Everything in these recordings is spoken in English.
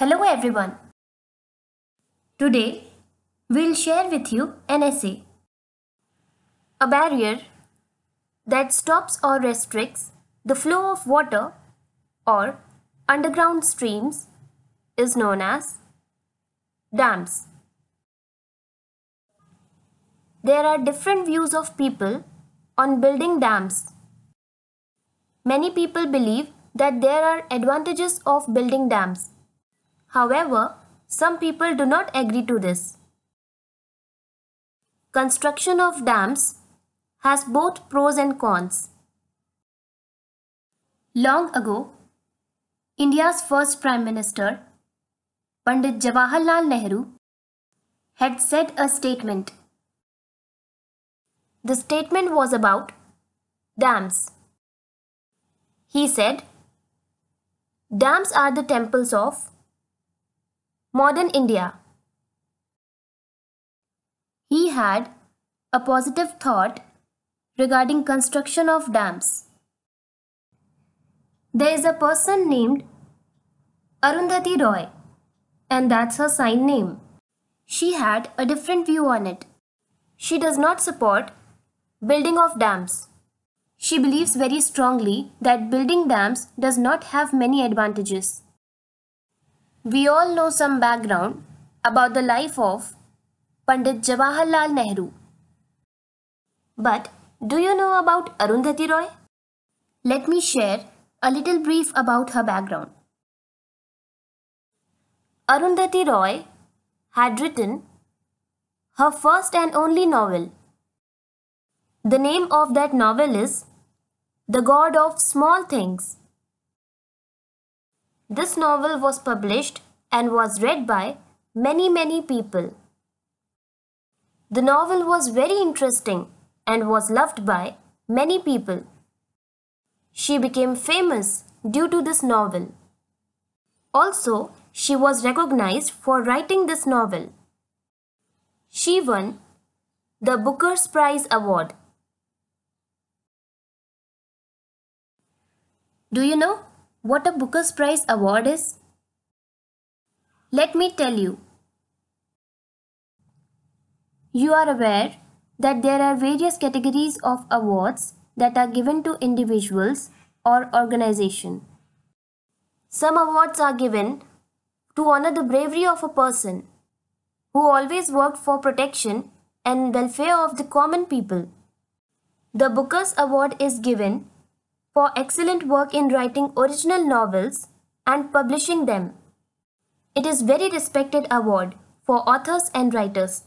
Hello everyone. Today we'll share with you an essay. A barrier that stops or restricts the flow of water or underground streams is known as dams. There are different views of people on building dams. Many people believe that there are advantages of building dams However, some people do not agree to this. Construction of dams has both pros and cons. Long ago, India's first Prime Minister, Pandit Jawaharlal Nehru, had said a statement. The statement was about dams. He said, Dams are the temples of modern India. He had a positive thought regarding construction of dams. There is a person named Arundhati Roy and that's her sign name. She had a different view on it. She does not support building of dams. She believes very strongly that building dams does not have many advantages. We all know some background about the life of Pandit Jawaharlal Nehru. But do you know about Arundhati Roy? Let me share a little brief about her background. Arundhati Roy had written her first and only novel. The name of that novel is The God of Small Things. This novel was published and was read by many, many people. The novel was very interesting and was loved by many people. She became famous due to this novel. Also, she was recognized for writing this novel. She won the Booker's Prize Award. Do you know what a Booker's Prize award is? Let me tell you. You are aware that there are various categories of awards that are given to individuals or organization. Some awards are given to honor the bravery of a person who always worked for protection and welfare of the common people. The Booker's Award is given for excellent work in writing original novels and publishing them. It is very respected award for authors and writers.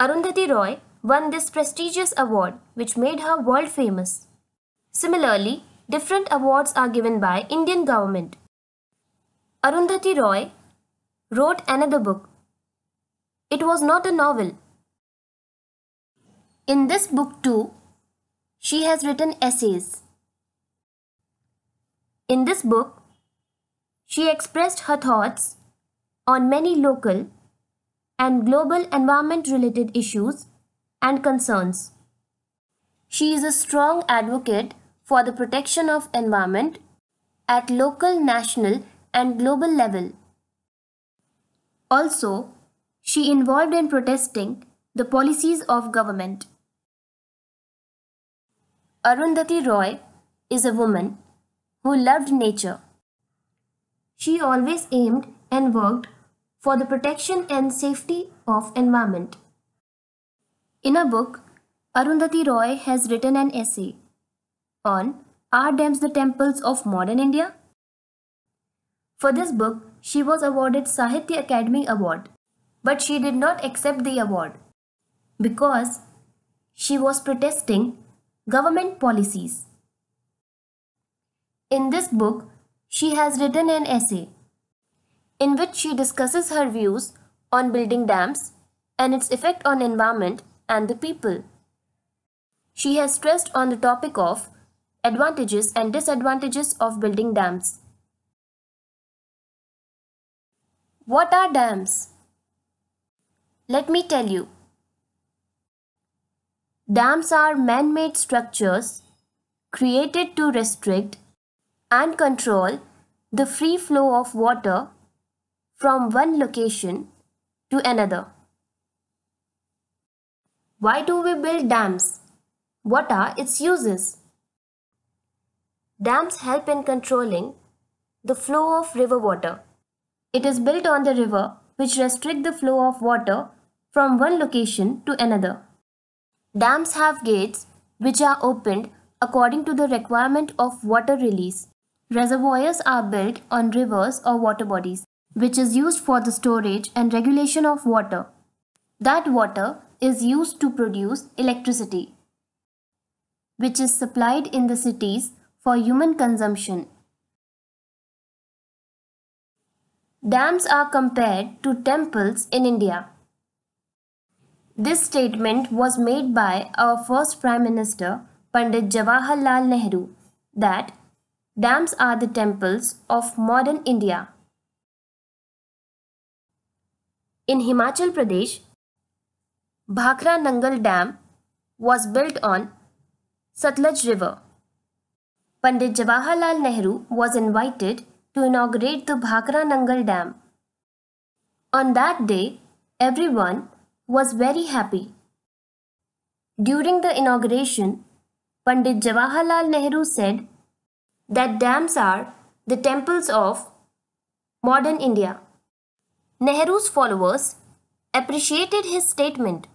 Arundhati Roy won this prestigious award which made her world famous. Similarly, different awards are given by Indian government. Arundhati Roy wrote another book. It was not a novel. In this book too, she has written essays. In this book, she expressed her thoughts on many local and global environment related issues and concerns. She is a strong advocate for the protection of environment at local, national and global level. Also, she involved in protesting the policies of government. Arundhati Roy is a woman who loved nature. She always aimed and worked for the protection and safety of environment. In a book, Arundhati Roy has written an essay on Are Dams the Temples of Modern India? For this book, she was awarded Sahitya Academy Award, but she did not accept the award because she was protesting government policies. In this book, she has written an essay in which she discusses her views on building dams and its effect on environment and the people. She has stressed on the topic of advantages and disadvantages of building dams. What are dams? Let me tell you. Dams are man-made structures created to restrict and control the free flow of water from one location to another. Why do we build dams? What are its uses? Dams help in controlling the flow of river water. It is built on the river which restrict the flow of water from one location to another. Dams have gates which are opened according to the requirement of water release. Reservoirs are built on rivers or water bodies, which is used for the storage and regulation of water. That water is used to produce electricity, which is supplied in the cities for human consumption. Dams are compared to temples in India. This statement was made by our first Prime Minister, Pandit Jawaharlal Nehru, that Dams are the temples of modern India. In Himachal Pradesh, Bhakra Nangal Dam was built on Satluj River. Pandit Jawaharlal Nehru was invited to inaugurate the Bhakra Nangal Dam. On that day, everyone was very happy. During the inauguration, Pandit Jawaharlal Nehru said that dams are the temples of modern India. Nehru's followers appreciated his statement.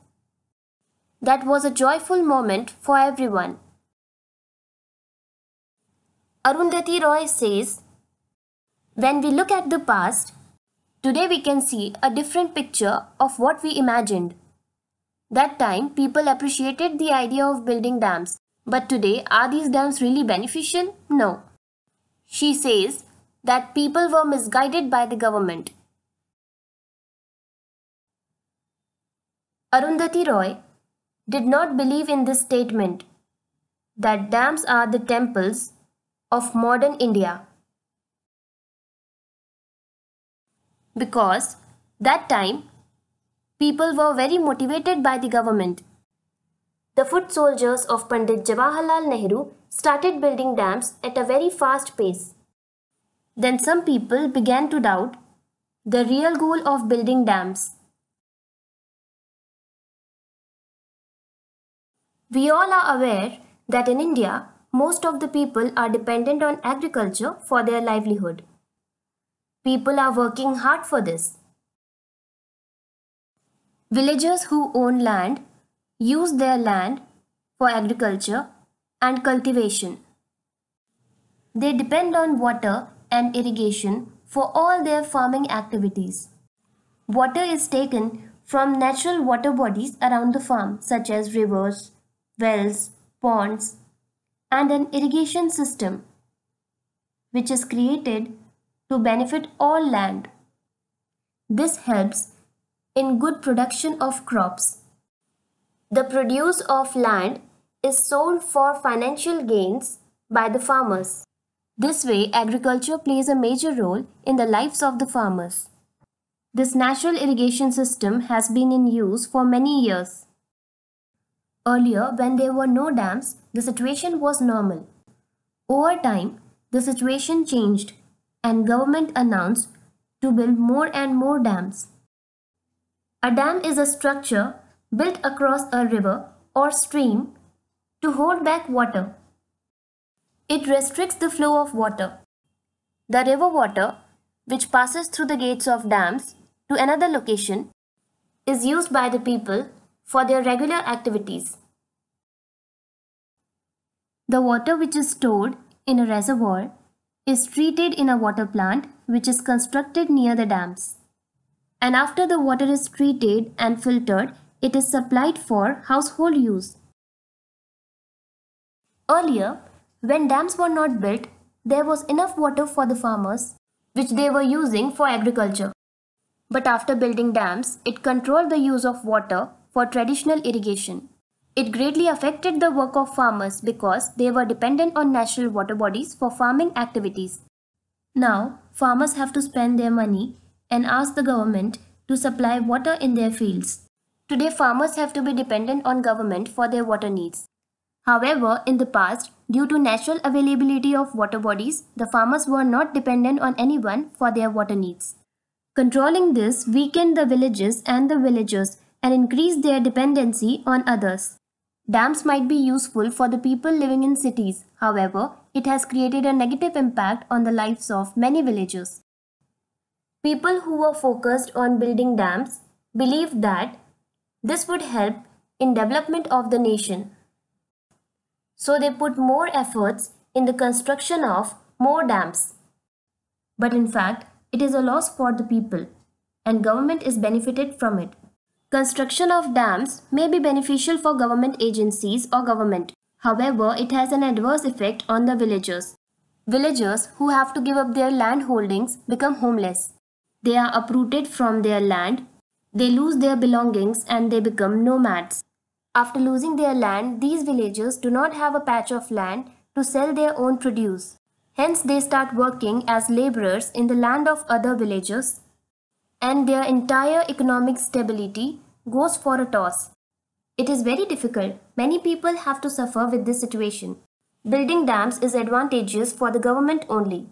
That was a joyful moment for everyone. Arundhati Roy says, When we look at the past, today we can see a different picture of what we imagined. That time, people appreciated the idea of building dams but today, are these dams really beneficial? No. She says that people were misguided by the government. Arundhati Roy did not believe in this statement that dams are the temples of modern India. Because that time people were very motivated by the government the foot soldiers of Pandit Jawaharlal Nehru started building dams at a very fast pace. Then some people began to doubt the real goal of building dams. We all are aware that in India, most of the people are dependent on agriculture for their livelihood. People are working hard for this. Villagers who own land use their land for agriculture and cultivation. They depend on water and irrigation for all their farming activities. Water is taken from natural water bodies around the farm, such as rivers, wells, ponds, and an irrigation system, which is created to benefit all land. This helps in good production of crops the produce of land is sold for financial gains by the farmers. This way, agriculture plays a major role in the lives of the farmers. This natural irrigation system has been in use for many years. Earlier, when there were no dams, the situation was normal. Over time, the situation changed and government announced to build more and more dams. A dam is a structure built across a river or stream to hold back water. It restricts the flow of water. The river water, which passes through the gates of dams to another location, is used by the people for their regular activities. The water which is stored in a reservoir is treated in a water plant which is constructed near the dams. And after the water is treated and filtered, it is supplied for household use. Earlier, when dams were not built, there was enough water for the farmers, which they were using for agriculture. But after building dams, it controlled the use of water for traditional irrigation. It greatly affected the work of farmers because they were dependent on natural water bodies for farming activities. Now, farmers have to spend their money and ask the government to supply water in their fields. Today, farmers have to be dependent on government for their water needs. However, in the past, due to natural availability of water bodies, the farmers were not dependent on anyone for their water needs. Controlling this weakened the villages and the villagers and increased their dependency on others. Dams might be useful for the people living in cities. However, it has created a negative impact on the lives of many villagers. People who were focused on building dams believed that this would help in development of the nation. So they put more efforts in the construction of more dams. But in fact, it is a loss for the people and government is benefited from it. Construction of dams may be beneficial for government agencies or government. However, it has an adverse effect on the villagers. Villagers who have to give up their land holdings become homeless. They are uprooted from their land they lose their belongings and they become nomads. After losing their land, these villagers do not have a patch of land to sell their own produce. Hence, they start working as laborers in the land of other villagers and their entire economic stability goes for a toss. It is very difficult. Many people have to suffer with this situation. Building dams is advantageous for the government only.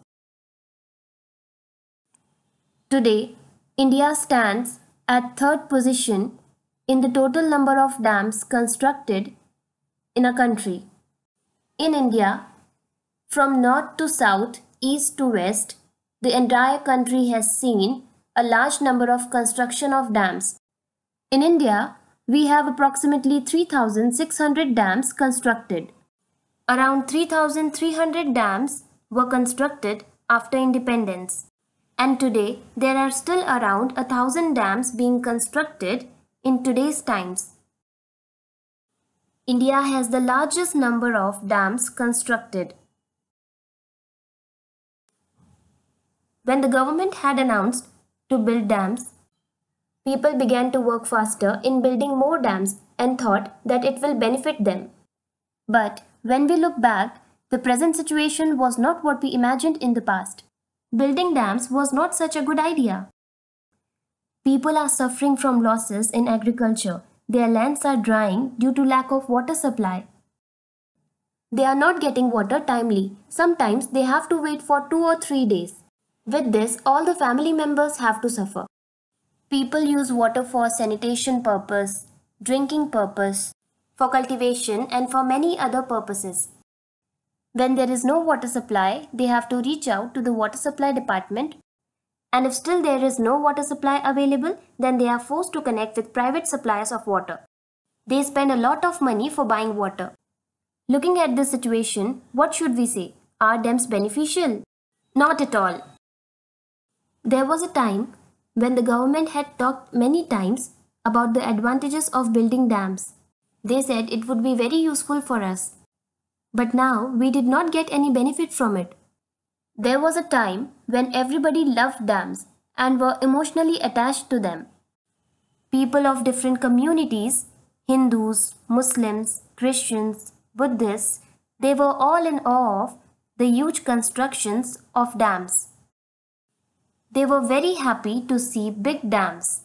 Today, India stands at third position in the total number of dams constructed in a country. In India, from north to south, east to west, the entire country has seen a large number of construction of dams. In India, we have approximately 3,600 dams constructed. Around 3,300 dams were constructed after independence. And today, there are still around a thousand dams being constructed in today's times. India has the largest number of dams constructed. When the government had announced to build dams, people began to work faster in building more dams and thought that it will benefit them. But when we look back, the present situation was not what we imagined in the past building dams was not such a good idea. People are suffering from losses in agriculture. Their lands are drying due to lack of water supply. They are not getting water timely. Sometimes they have to wait for two or three days. With this, all the family members have to suffer. People use water for sanitation purpose, drinking purpose, for cultivation and for many other purposes. When there is no water supply, they have to reach out to the water supply department. And if still there is no water supply available, then they are forced to connect with private suppliers of water. They spend a lot of money for buying water. Looking at this situation, what should we say? Are dams beneficial? Not at all. There was a time when the government had talked many times about the advantages of building dams. They said it would be very useful for us but now we did not get any benefit from it. There was a time when everybody loved dams and were emotionally attached to them. People of different communities, Hindus, Muslims, Christians, Buddhists, they were all in awe of the huge constructions of dams. They were very happy to see big dams.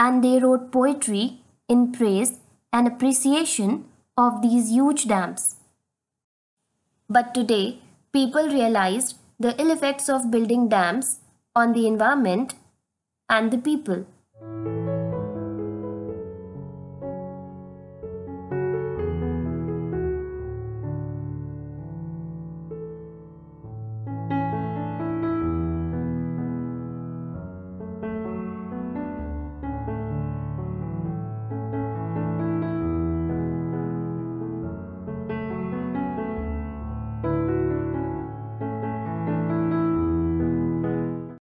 And they wrote poetry in praise and appreciation of these huge dams. But today, people realized the ill effects of building dams on the environment and the people.